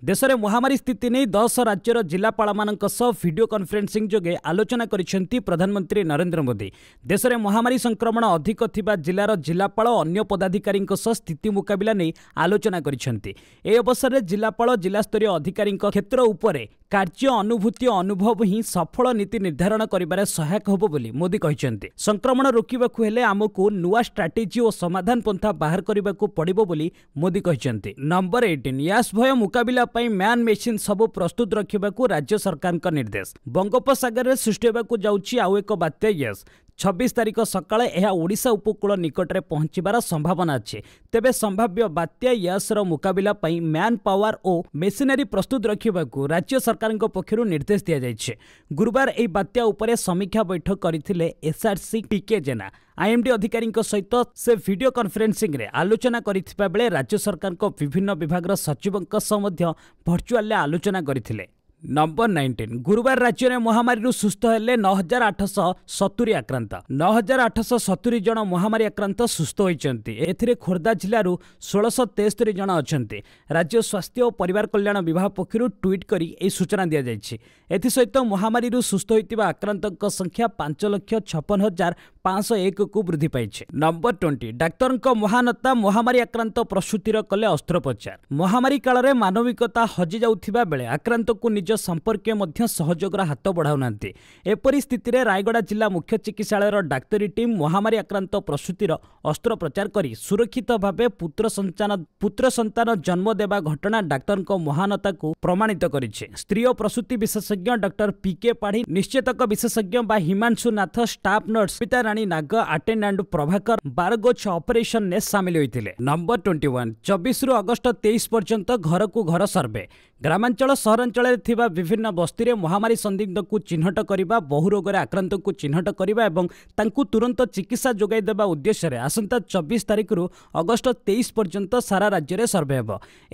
ଦେଶରେ ମହାମାରୀ ସ୍ଥିତି ନେଇ ଦଶ ରାଜ୍ୟର ଜିଲ୍ଲାପାଳମାନଙ୍କ ସହ ଭିଡ଼ିଓ କନ୍ଫରେନ୍ସିଂ ଯୋଗେ ଆଲୋଚନା କରିଛନ୍ତି ପ୍ରଧାନମନ୍ତ୍ରୀ ନରେନ୍ଦ୍ର ମୋଦି ଦେଶରେ ମହାମାରୀ ସଂକ୍ରମଣ ଅଧିକ ଥିବା ଜିଲ୍ଲାର ଜିଲ୍ଲାପାଳ ଅନ୍ୟ ପଦାଧିକାରୀଙ୍କ ସହ ସ୍ଥିତି ମୁକାବିଲା ନେଇ ଆଲୋଚନା କରିଛନ୍ତି ଏ ଅବସରରେ ଜିଲ୍ଲାପାଳ ଜିଲ୍ଲାସ୍ତରୀୟ ଅଧିକାରୀଙ୍କ କ୍ଷେତ୍ର ଉପରେ କାର୍ଯ୍ୟ ଅନୁଭୂତି ଅନୁଭବ ହିଁ ସଫଳ ନୀତି ନିର୍ଦ୍ଧାରଣ କରିବାରେ ସହାୟକ ହେବ ବୋଲି ମୋଦି କହିଛନ୍ତି ସଂକ୍ରମଣ ରୋକିବାକୁ ହେଲେ ଆମକୁ ନୂଆ ଷ୍ଟ୍ରାଟେଜି ଓ ସମାଧାନ ପନ୍ଥା ବାହାର କରିବାକୁ ପଡ଼ିବ ବୋଲି ମୋଦି କହିଛନ୍ତି ନମ୍ବର ଏଇଟିନ୍ ୟାସ୍ ଭୟ ମୁକାବିଲା पाइम मैन मेशिन सब प्रस्तुत द्रख्य राज्य सरकान का निर्देस बन्गोपस अगर्वे सुष्ट्य बैकु आउ आउएको बात्ते येस। ଛବିଶ ତାରିଖ ସକାଳେ ଏହା ଓଡ଼ିଶା ଉପକୂଳ ନିକଟରେ ପହଞ୍ଚିବାର ସମ୍ଭାବନା ଅଛି ତେବେ ସମ୍ଭାବ୍ୟ ବାତ୍ୟା ୟାସ୍ର ମୁକାବିଲା ପାଇଁ ମ୍ୟାନ୍ ପାୱାର ଓ ମେସିନାରୀ ପ୍ରସ୍ତୁତ ରଖିବାକୁ ରାଜ୍ୟ ସରକାରଙ୍କ ପକ୍ଷରୁ ନିର୍ଦ୍ଦେଶ ଦିଆଯାଇଛି ଗୁରୁବାର ଏହି ବାତ୍ୟା ଉପରେ ସମୀକ୍ଷା ବୈଠକ କରିଥିଲେ ଏସ୍ଆର୍ସି ଟିକେ ଜେନା ଆଇଏମ୍ଡି ଅଧିକାରୀଙ୍କ ସହିତ ସେ ଭିଡ଼ିଓ କନ୍ଫରେନ୍ସିଂରେ ଆଲୋଚନା କରିଥିବା ବେଳେ ରାଜ୍ୟ ସରକାରଙ୍କ ବିଭିନ୍ନ ବିଭାଗର ସଚିବଙ୍କ ସହ ମଧ୍ୟ ଭର୍ଚୁଆଲରେ ଆଲୋଚନା କରିଥିଲେ ନମ୍ବର ନାଇଣ୍ଟିନ୍ ଗୁରୁବାର ରାଜ୍ୟରେ ମହାମାରୀରୁ ସୁସ୍ଥ ହେଲେ ନଅ ହଜାର ଆଠଶହ ସତୁରୀ ଆକ୍ରାନ୍ତ ନଅ ହଜାର ଆଠଶହ ସତୁରୀ ଜଣ ମହାମାରୀ ଆକ୍ରାନ୍ତ ସୁସ୍ଥ ହୋଇଛନ୍ତି ଏଥିରେ ଖୋର୍ଦ୍ଧା ଜିଲ୍ଲାରୁ ଷୋହଳଶହ ତେସ୍ତରୀ ଜଣ ଅଛନ୍ତି ରାଜ୍ୟ ସ୍ୱାସ୍ଥ୍ୟ ଓ ପରିବାର କଲ୍ୟାଣ ବିଭାଗ ପକ୍ଷରୁ ଟ୍ୱିଟ୍ କରି ଏହି ସୂଚନା ଦିଆଯାଇଛି ଏଥିସହିତ ମହାମାରୀରୁ ସୁସ୍ଥ ହୋଇଥିବା ଆକ୍ରାନ୍ତଙ୍କ ସଂଖ୍ୟା ପାଞ୍ଚ ଲକ୍ଷ ଛପନ ହଜାର ପାଞ୍ଚଶହ ଏକକୁ ବୃଦ୍ଧି ପାଇଛି ନମ୍ବର ଟ୍ୱେଣ୍ଟି ଡାକ୍ତରଙ୍କ ମହାନତା ମହାମାରୀ ଆକ୍ରାନ୍ତ ପ୍ରସୂତିର କଲେ ଅସ୍ତ୍ରୋପଚାର ମହାମାରୀ କାଳରେ ମାନବିକତା ହଜିଯାଉଥିବା ବେଳେ ଆକ୍ରାନ୍ତଙ୍କୁ ନିଜ ସମ୍ପର୍କୀୟ ମଧ୍ୟ ସହଯୋଗର ହାତ ବଢ଼ାଉନାହାନ୍ତି ଏପରି ସ୍ଥିତିରେ ରାୟଗଡ଼ା ଜିଲ୍ଲା ମୁଖ୍ୟ ଚିକିତ୍ସାଳୟର ଡାକ୍ତରୀ ଟିମ୍ ମହାମାରୀ ଆକ୍ରାନ୍ତ ପ୍ରସୂତିର ଅସ୍ତ୍ରୋପଚାର କରି ସୁରକ୍ଷିତ ଭାବେ ପୁତ୍ର ସନ୍ତାନ ପୁତ୍ର ସନ୍ତାନ ଜନ୍ମ ଦେବା ଘଟଣା ଡାକ୍ତରଙ୍କ ମହାନତାକୁ ପ୍ରମାଣିତ କରିଛି ସ୍ତ୍ରୀ ପ୍ରସୂତି ବିଶେଷଜ୍ଞ ଡକ୍ଟର ପିକେ ପାଢ଼ୀ ନିଶ୍ଚେତକ ବିଶେଷଜ୍ଞ ବା ହିମାଂଶୁ ନାଥ ଷ୍ଟାଫ୍ ନର୍ସ ପିତା ରାଣୀ ନାଗ ଆଟେଣ୍ଡାଣ୍ଟ ପ୍ରଭାକର ବାରଗୋଛ ଅପରେସନରେ ସାମିଲ ହୋଇଥିଲେ ନମ୍ବର ଟ୍ୱେଣ୍ଟି ଚବିଶରୁ ଅଗଷ୍ଟ ତେଇଶ ପର୍ଯ୍ୟନ୍ତ ଘରକୁ ଘର ସର୍ଭେ ଗ୍ରାମାଞ୍ଚଳ ସହରାଞ୍ଚଳରେ ଥିବା ବିଭିନ୍ନ ବସ୍ତିରେ ମହାମାରୀ ସନ୍ଦିଗ୍ଧକୁ ଚିହ୍ନଟ କରିବା ବହୁ ରୋଗରେ ଆକ୍ରାନ୍ତଙ୍କୁ ଚିହ୍ନଟ କରିବା ଏବଂ ତାଙ୍କୁ ତୁରନ୍ତ ଚିକିତ୍ସା ଯୋଗାଇ ଦେବା ଉଦ୍ଦେଶ୍ୟରେ ଆସନ୍ତା ଚବିଶ ତାରିଖରୁ ଅଗଷ୍ଟ ତେଇଶ ପର୍ଯ୍ୟନ୍ତ ସାରା ରାଜ୍ୟରେ ସର୍ଭେ ହେବ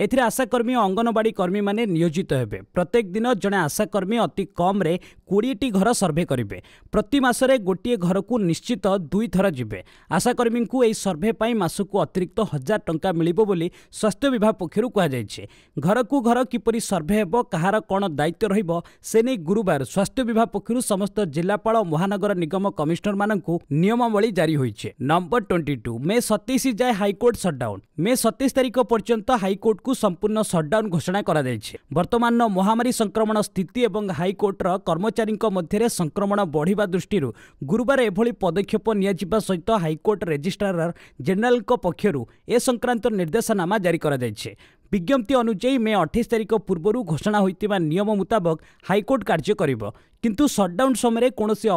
ଏଥିରେ ଆଶାକର୍ମୀ ଓ ଅଙ୍ଗନବାଡ଼ି କର୍ମୀମାନେ ନିୟୋଜିତ ହେବେ ପ୍ରତ୍ୟେକ ଦିନ ଜଣେ ଆଶାକର୍ମୀ ଅତି କମ୍ରେ କୋଡ଼ିଏଟି ଘର ସର୍ଭେ କରିବେ ପ୍ରତି ମାସରେ ଗୋଟିଏ ଘରକୁ ନିଶ୍ଚିତ ଦୁଇଥର ଯିବେ ଆଶାକର୍ମୀଙ୍କୁ ଏହି ସର୍ଭେ ପାଇଁ ମାସକୁ ଅତିରିକ୍ତ ହଜାର ଟଙ୍କା ମିଳିବ ବୋଲି ସ୍ୱାସ୍ଥ୍ୟ ବିଭାଗ ପକ୍ଷରୁ କୁହାଯାଇଛି ଘରକୁ ଘର କିପରି ବି ସର୍ଭେ ହେବ କାହାର କ'ଣ ଦାୟିତ୍ୱ ରହିବ ସେ ନେଇ ଗୁରୁବାର ସ୍ୱାସ୍ଥ୍ୟ ବିଭାଗ ପକ୍ଷରୁ ସମସ୍ତ ଜିଲ୍ଲାପାଳ ମହାନଗର ନିଗମ କମିଶନରମାନଙ୍କୁ ନିୟମାବଳୀ ଜାରି ହୋଇଛି ନମ୍ବର ଟ୍ୱେଣ୍ଟି ଟୁ ମେ ସତେଇଶ ଯାଏ ହାଇକୋର୍ଟ ସଟ୍ଡାଉନ୍ ମେ ସତେଇଶ ତାରିଖ ପର୍ଯ୍ୟନ୍ତ ହାଇକୋର୍ଟକୁ ସମ୍ପୂର୍ଣ୍ଣ ସଟ୍ଡାଉନ୍ ଘୋଷଣା କରାଯାଇଛି ବର୍ତ୍ତମାନର ମହାମାରୀ ସଂକ୍ରମଣ ସ୍ଥିତି ଏବଂ ହାଇକୋର୍ଟର କର୍ମଚାରୀଙ୍କ ମଧ୍ୟରେ ସଂକ୍ରମଣ ବଢ଼ିବା ଦୃଷ୍ଟିରୁ ଗୁରୁବାର ଏଭଳି ପଦକ୍ଷେପ ନିଆଯିବା ସହିତ ହାଇକୋର୍ଟ ରେଜିଷ୍ଟ୍ରାର ଜେନେରାଲଙ୍କ ପକ୍ଷରୁ ଏ ସଂକ୍ରାନ୍ତ ନିର୍ଦ୍ଦେଶନାମା ଜାରି କରାଯାଇଛି ବିଜ୍ଞପ୍ତି ଅନୁଯାୟୀ ମେ ଅଠେଇଶ ତାରିଖ ପୂର୍ବରୁ ଘୋଷଣା ହୋଇଥିବା ନିୟମ ମୁତାବକ ହାଇକୋର୍ଟ କାର୍ଯ୍ୟ କରିବ କିନ୍ତୁ ସଟ୍ଡାଉନ୍ ସମୟରେ କୌଣସି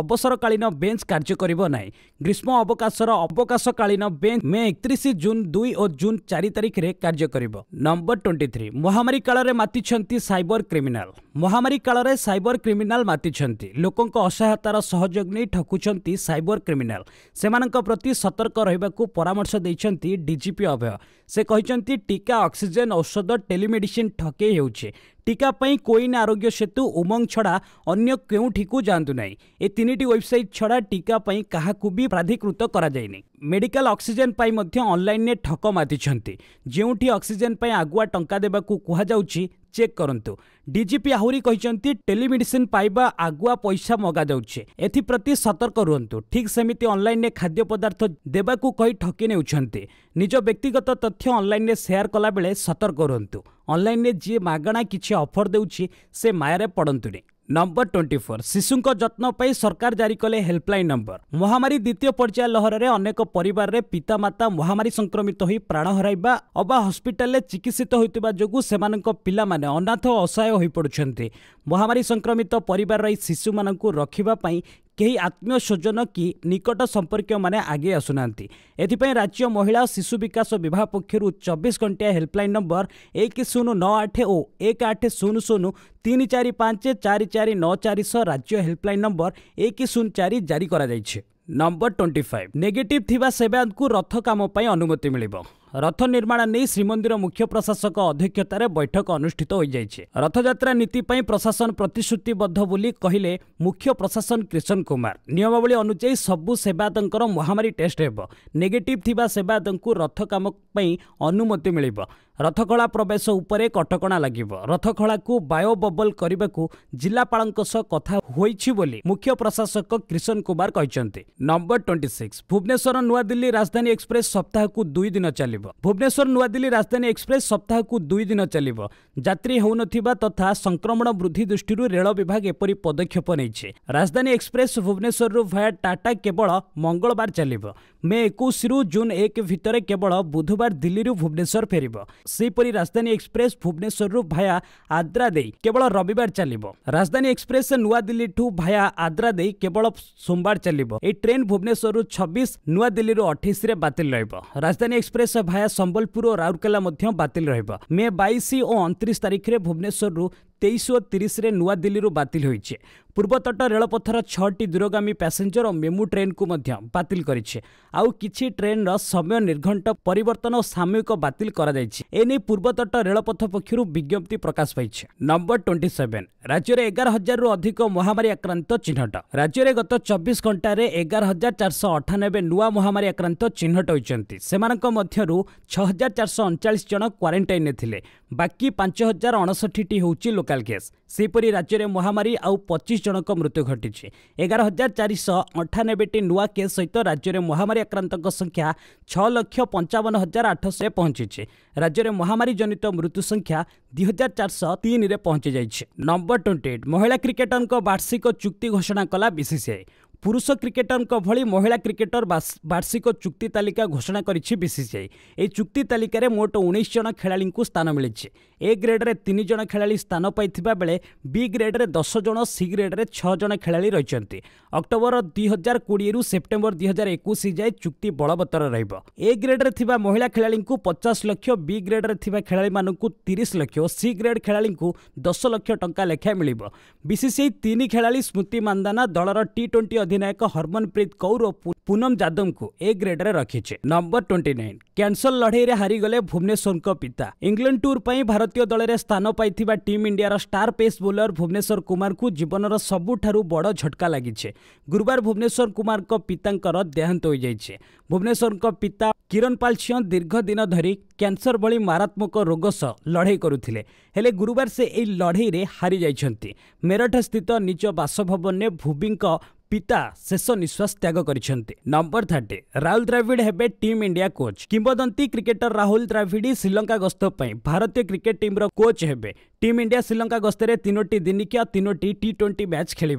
ଅବସରକାଳୀନ ବେଞ୍ଚ କାର୍ଯ୍ୟ କରିବ ନାହିଁ ଗ୍ରୀଷ୍ମ ଅବକାଶର ଅବକାଶକାଳୀନ ବେଞ୍ଚ ମେ ଏକତିରିଶ ଜୁନ୍ ଦୁଇ ଓ ଜୁନ୍ ଚାରି ତାରିଖରେ କାର୍ଯ୍ୟ କରିବ ନମ୍ବର ଟ୍ୱେଣ୍ଟି ଥ୍ରୀ ମହାମାରୀ କାଳରେ ମାତିଛନ୍ତି ସାଇବର କ୍ରିମିନାଲ ମହାମାରୀ କାଳରେ ସାଇବର କ୍ରିମିନାଲ ମାତିଛନ୍ତି ଲୋକଙ୍କ ଅସହାୟତାର ସହଯୋଗ ନେଇ ଠକୁଛନ୍ତି ସାଇବର କ୍ରିମିନାଲ ସେମାନଙ୍କ ପ୍ରତି ସତର୍କ ରହିବାକୁ ପରାମର୍ଶ ଦେଇଛନ୍ତି ଡିଜିପି ଅଭୟ ସେ କହିଛନ୍ତି ଟିକା ଅକ୍ସିଜେନ୍ ଔଷଧ ଟେଲିମେଡିସିନ୍ ଠକେଇ ହେଉଛି টিকা ପାଇଁ କୋଇନ୍ ଆରୋଗ୍ୟ ସେତୁ ଉମଙ୍ଗ ଛଡ଼ା ଅନ୍ୟ କେଉଁଠିକୁ ଯାଆନ୍ତୁ ନାହିଁ ଏ ତିନିଟି ୱେବସାଇଟ୍ ଛଡ଼ା ଟିକା ପାଇଁ କାହାକୁ ବି ପ୍ରାଧିକୃତ କରାଯାଇନି ମେଡିକାଲ ଅକ୍ସିଜେନ୍ ପାଇଁ ମଧ୍ୟ ଅନ୍ଲାଇନ୍ରେ ଠକ ମାତିଛନ୍ତି ଯେଉଁଠି ଅକ୍ସିଜେନ୍ ପାଇଁ ଆଗୁଆ ଟଙ୍କା ଦେବାକୁ କୁହାଯାଉଛି ଚେକ୍ କରନ୍ତୁ ଡିଜିପି ଆହୁରି କହିଛନ୍ତି ଟେଲିମେଡିସିନ୍ ପାଇବା ଆଗୁଆ ପଇସା ମଗାଯାଉଛି ଏଥିପ୍ରତି ସତର୍କ ରୁହନ୍ତୁ ଠିକ୍ ସେମିତି ଅନ୍ଲାଇନ୍ରେ ଖାଦ୍ୟ ପଦାର୍ଥ ଦେବାକୁ କହି ଠକି ନେଉଛନ୍ତି ନିଜ ବ୍ୟକ୍ତିଗତ ତଥ୍ୟ ଅନ୍ଲାଇନ୍ରେ ସେୟାର କଲାବେଳେ ସତର୍କ ରୁହନ୍ତୁ ଅନ୍ଲାଇନ୍ରେ ଯିଏ ମାଗଣା କିଛି ଅଫର୍ ଦେଉଛି ସେ ମାୟାରେ ପଡ଼ନ୍ତୁନି ନମ୍ବର ଟ୍ୱେଣ୍ଟି ଫୋର୍ ଶିଶୁଙ୍କ ଯତ୍ନ ପାଇଁ ସରକାର ଜାରି କଲେ ହେଲ୍ପଲାଇନ୍ ନମ୍ବର ମହାମାରୀ ଦ୍ୱିତୀୟ ପର୍ଯ୍ୟାୟ ଲହରରେ ଅନେକ ପରିବାରରେ ପିତାମାତା ମହାମାରୀ ସଂକ୍ରମିତ ହୋଇ ପ୍ରାଣ ହରାଇବା ଅବା ହସ୍ପିଟାଲରେ ଚିକିତ୍ସିତ ହୋଇଥିବା ଯୋଗୁଁ ସେମାନଙ୍କ ପିଲାମାନେ ଅନାଥ ଓ ଅସହାୟ ହୋଇପଡ଼ୁଛନ୍ତି ମହାମାରୀ ସଂକ୍ରମିତ ପରିବାରର ଏହି ଶିଶୁମାନଙ୍କୁ ରଖିବା ପାଇଁ କେହି ଆତ୍ମୀୟ ସ୍ୱଜନ କି ନିକଟ ସମ୍ପର୍କୀୟମାନେ ଆଗେଇ ଆସୁନାହାନ୍ତି ଏଥିପାଇଁ ରାଜ୍ୟ ମହିଳା ଶିଶୁ ବିକାଶ ବିଭାଗ ପକ୍ଷରୁ ଚବିଶ ଘଣ୍ଟିଆ ହେଲ୍ପଲାଇନ୍ ନମ୍ବର ଏକ ଶୂନ ନଅ ଆଠ ଓ ଏକ ଆଠ ଶୂନ ଶୂନ ତିନି ଚାରି ପାଞ୍ଚ ଚାରି ଚାରି ନଅ ଚାରି ସହ ରାଜ୍ୟ ହେଲ୍ପଲାଇନ୍ ନମ୍ବର ଏକ ଶୂନ ଚାରି ଜାରି କରାଯାଇଛି ନମ୍ବର ଟ୍ୱେଣ୍ଟି ଫାଇଭ୍ ନେଗେଟିଭ୍ ଥିବା ସେବାୟତଙ୍କୁ ରଥ କାମ ପାଇଁ ଅନୁମତି ମିଳିବ ରଥ ନିର୍ମାଣ ନେଇ ଶ୍ରୀମନ୍ଦିର ମୁଖ୍ୟ ପ୍ରଶାସକ ଅଧ୍ୟକ୍ଷତାରେ ବୈଠକ ଅନୁଷ୍ଠିତ ହୋଇଯାଇଛି ରଥଯାତ୍ରା ନୀତି ପାଇଁ ପ୍ରଶାସନ ପ୍ରତିଶ୍ରୁତିବଦ୍ଧ ବୋଲି କହିଲେ ମୁଖ୍ୟ ପ୍ରଶାସନ କ୍ରିଷନ କୁମାର ନିୟମାବଳୀ ଅନୁଯାୟୀ ସବୁ ସେବାୟତଙ୍କର ମହାମାରୀ ଟେଷ୍ଟ ହେବ ନେଗେଟିଭ୍ ଥିବା ସେବାୟତଙ୍କୁ ରଥ କାମ ପାଇଁ ଅନୁମତି ମିଳିବ ରଥକଳା ପ୍ରବେଶ ଉପରେ କଟକଣା ଲାଗିବ ରଥକଳାକୁ ବାୟୋ ବବଲ କରିବାକୁ ଜିଲ୍ଲାପାଳଙ୍କ ସହ କଥା ହୋଇଛି ବୋଲି ମୁଖ୍ୟ ପ୍ରଶାସକ କ୍ରିଷନ କୁମାର କହିଛନ୍ତି number twenty six Bhubaneswar Nuadilli Rajdhani express ସପ୍ତାହକୁ ଦୁଇ ଦିନ ଚାଲିବ ଭୁବନେଶ୍ୱର ନୂଆଦିଲ୍ଲୀ ରାଜଧାନୀ ଏକ୍ସପ୍ରେସ୍ ସପ୍ତାହକୁ ଦୁଇ ଦିନ ଚାଲିବ ଯାତ୍ରୀ ହେଉନଥିବା ତଥା ସଂକ୍ରମଣ ବୃଦ୍ଧି ଦୃଷ୍ଟିରୁ ରେଳ ବିଭାଗ ଏପରି ପଦକ୍ଷେପ ନେଇଛି ରାଜଧାନୀ ଏକ୍ସପ୍ରେସ୍ ଭୁବନେଶ୍ୱରରୁ ଭାୟା ଟାଟା କେବଳ ମଙ୍ଗଳବାର ଚାଲିବ మే 21 జూన్ 1 కే ভিতর కేవల బుధవార ధిల్లి రూ భువనేశ్వర్ फेरीबो సి పరి రాజదాని ఎక్స్‌ప్రెస్ భువనేశ్వర్ రూ భాయా ఆద్రా దే కేవల రవివార చలిబో రాజదాని ఎక్స్‌ప్రెషన్ నవా దిల్లీ టు భాయా ఆద్రా దే కేవల సోమవార చలిబో ఈ ట్రైన్ భువనేశ్వర్ రూ 26 నవా దిల్లీ రూ 28 రే బాతిల్ রইబో రాజదాని ఎక్స్‌ప్రెస్ భాయా సంబల్పుర్ ఓ రావుర్కలా మధ్య బాతిల్ রইబో మే 22 ఓ 29 తారీఖ రే భువనేశ్వర్ రూ ତେଇଶ ଓ ତିରିଶରେ ନୂଆଦିଲ୍ଲୀରୁ ବାତିଲ ହୋଇଛି ପୂର୍ବତଟ ରେଳପଥର ଛଅଟି ଦୂରଗାମୀ ପ୍ୟାସେଞ୍ଜର ଓ ମେମୁ ଟ୍ରେନ୍କୁ ମଧ୍ୟ ବାତିଲ କରିଛି ଆଉ କିଛି ଟ୍ରେନ୍ର ସମୟ ନିର୍ଘଣ୍ଟ ପରିବର୍ତ୍ତନ ଓ ସାମୟିକ ବାତିଲ କରାଯାଇଛି ଏନେଇ ପୂର୍ବତଟ ରେଳପଥ ପକ୍ଷରୁ ବିଜ୍ଞପ୍ତି ପ୍ରକାଶ ପାଇଛି ନମ୍ବର ଟ୍ୱେଣ୍ଟି ସେଭେନ୍ ରାଜ୍ୟରେ ଏଗାର ହଜାରରୁ ଅଧିକ ମହାମାରୀ ଆକ୍ରାନ୍ତ ଚିହ୍ନଟ ରାଜ୍ୟରେ ଗତ ଚବିଶ ଘଣ୍ଟାରେ ଏଗାର ହଜାର ଚାରିଶହ ଅଠାନବେ ନୂଆ ମହାମାରୀ ଆକ୍ରାନ୍ତ ଚିହ୍ନଟ ହୋଇଛନ୍ତି ସେମାନଙ୍କ ମଧ୍ୟରୁ ଛଅ ହଜାର ଚାରିଶହ ଅଣଚାଳିଶ ଜଣ କ୍ୱାରେଣ୍ଟାଇନ୍ରେ ଥିଲେ ବାକି ପାଞ୍ଚ ହଜାର ଅଣଷଠିଟି ହେଉଛି ଲୋକ ମେଡିକାଲ କେସ୍ ସେହିପରି ରାଜ୍ୟରେ ମହାମାରୀ ଆଉ ପଚିଶ ଜଣଙ୍କ ମୃତ୍ୟୁ ଘଟିଛି ଏଗାର ହଜାର ଚାରିଶହ ଅଠାନବେଟି ନୂଆ କେସ୍ ସହିତ ରାଜ୍ୟରେ ମହାମାରୀ ଆକ୍ରାନ୍ତଙ୍କ ସଂଖ୍ୟା ଛଅ ଲକ୍ଷ ପଞ୍ଚାବନ ହଜାର ଆଠଶହରେ ପହଞ୍ଚିଛି ରାଜ୍ୟରେ ମହାମାରୀ ଜନିତ ମୃତ୍ୟୁ ସଂଖ୍ୟା ଦୁଇ ହଜାର ଚାରିଶହ ତିନିରେ ପହଞ୍ଚି ଯାଇଛି ନମ୍ବର ଟ୍ୱେଣ୍ଟି ଏଇଟ୍ ମହିଳା କ୍ରିକେଟରଙ୍କ ବାର୍ଷିକ ଚୁକ୍ତି ଘୋଷଣା କଲା ବିସିସିଆଇ পুরুষ ক্রিকেটরଙ୍କ ଭଳି ମହିଳା କ୍ରିକେଟର ବାର୍ଷିକ ଚୁକ୍ତି ତାଲିକା ଘୋଷଣା କରିଛି ବିସିସିଆଇ ଏହି ଚୁକ୍ତି ତାଲିକାରେ ମୋଟ ଉଣେଇଶ ଜଣ ଖେଳାଳିଙ୍କୁ ସ୍ଥାନ ମିଳିଛି ଏ ଗ୍ରେଡ୍ରେ ତିନି ଜଣ ଖେଳାଳି ସ୍ଥାନ ପାଇଥିବା ବେଳେ ବି ଗ୍ରେଡ୍ରେ ଦଶ ଜଣ ସି ଗ୍ରେଡ୍ରେ ଛଅ ଜଣ ଖେଳାଳି ରହିଛନ୍ତି ଅକ୍ଟୋବର ଦୁଇ ହଜାର କୋଡ଼ିଏରୁ ସେପ୍ଟେମ୍ବର ଦୁଇ ହଜାର ଏକୋଇଶ ଯାଏଁ ଚୁକ୍ତି ବଳବତ୍ତର ରହିବ ଏ ଗ୍ରେଡ୍ରେ ଥିବା ମହିଳା ଖେଳାଳିଙ୍କୁ ପଚାଶ ଲକ୍ଷ ବି ଗ୍ରେଡ୍ରେ ଥିବା ଖେଳାଳିମାନଙ୍କୁ ତିରିଶ ଲକ୍ଷ ଓ ସି ଗ୍ରେଡ୍ ଖେଳାଳିଙ୍କୁ ଦଶ ଲକ୍ଷ ଟଙ୍କା ଲେଖାଏଁ ମିଳିବ ବିସିସିଆଇ ତିନି ଖେଳାଳି ସ୍ମୃତି ମାନ୍ଦାନା ଦଳର ଟି ଟ୍ୱେଣ୍ଟି ଅଧିନାୟକ ହରମନପ୍ରୀତ କୌର ଓ ପୁନମ ଯାଦବଙ୍କୁ ଏ ଗ୍ରେଡ୍ରେ ରଖିଛି ନମ୍ବର ଟ୍ୱେଣ୍ଟି ନାଇନ୍ କ୍ୟାନ୍ସର ଲଢ଼େଇରେ ହାରିଗଲେ ଭୁବନେଶ୍ୱରଙ୍କ ପିତା ଇଂଲଣ୍ଡ ଟୁର୍ ପାଇଁ ଭାରତୀୟ ଦଳରେ ସ୍ଥାନ ପାଇଥିବା ଟିମ୍ ଇଣ୍ଡିଆର ଷ୍ଟାର୍ ପେସ୍ ବୋଲର ଭୁବନେଶ୍ୱର କୁମାରଙ୍କୁ ଜୀବନର ସବୁଠାରୁ ବଡ଼ ଝଟକା ଲାଗିଛି ଗୁରୁବାର ଭୁବନେଶ୍ୱର କୁମାରଙ୍କ ପିତାଙ୍କର ଦେହାନ୍ତ ହୋଇଯାଇଛି ଭୁବନେଶ୍ୱରଙ୍କ ପିତା କିରଣ ପାଲ ସିଂହ ଦୀର୍ଘ ଦିନ ଧରି କ୍ୟାନ୍ସର ଭଳି ମାରାତ୍ମକ ରୋଗ ସହ ଲଢ଼େଇ କରୁଥିଲେ ହେଲେ ଗୁରୁବାର ସେ ଏହି ଲଢ଼େଇରେ ହାରିଯାଇଛନ୍ତି ମେରଠ ସ୍ଥିତ ନିଜ ବାସଭବନରେ ଭୁବିଙ୍କ पिता शेष निश्वास त्याग करते नंबर थर्टी राहुल द्राविड हे टीम इंडिया कोच किंबदंती क्रिकेटर राहुल द्राविड श्रीलंका गस्त भारतीय क्रिकेट टीम कोच हे टीम इंडिया श्रीलंका गस्तर तीनोटी दिनिकिया तीनोटी टी ट्वेंटी मैच खेल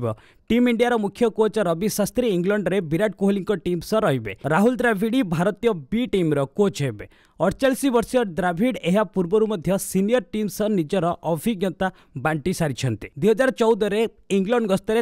टीम इंडिया मुख्य कोच रवि शास्त्री इंग्लैंड में विराट कोहली को टीम सह रे राहुल द्राविड भारतीय बी टीम कोच हे अड़चाश वर्ष द्राविड यह पूर्व सिनियर टीम सह निजर अभिज्ञता बांटि सारी दुई हजार चौदह इंग्लैंड गस्तर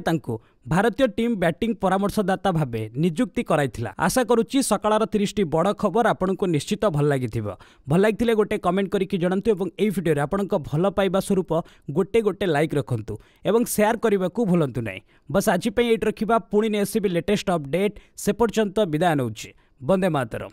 ଭାରତୀୟ ଟିମ୍ ବ୍ୟାଟିଂ ପରାମର୍ଶଦାତା ଭାବେ ନିଯୁକ୍ତି କରାଇଥିଲା ଆଶା କରୁଛି ସକାଳର ତିରିଶଟି ବଡ଼ ଖବର ଆପଣଙ୍କୁ ନିଶ୍ଚିତ ଭଲ ଲାଗିଥିବ ଭଲ ଲାଗିଥିଲେ ଗୋଟେ କମେଣ୍ଟ କରିକି ଜଣାନ୍ତୁ ଏବଂ ଏହି ଭିଡ଼ିଓରେ ଆପଣଙ୍କ ଭଲ ପାଇବା ସ୍ୱରୂପ ଗୋଟେ ଗୋଟେ ଲାଇକ୍ ରଖନ୍ତୁ ଏବଂ ସେୟାର କରିବାକୁ ଭୁଲନ୍ତୁ ନାହିଁ ବସ୍ ଆଜି ପାଇଁ ଏଇଠି ରଖିବା ପୁଣି ନେଇ ଆସିବି ଲେଟେଷ୍ଟ ଅପଡେଟ୍ ସେ ପର୍ଯ୍ୟନ୍ତ ବିଦାୟ ନେଉଛି ବନ୍ଦେ ମାତରମ୍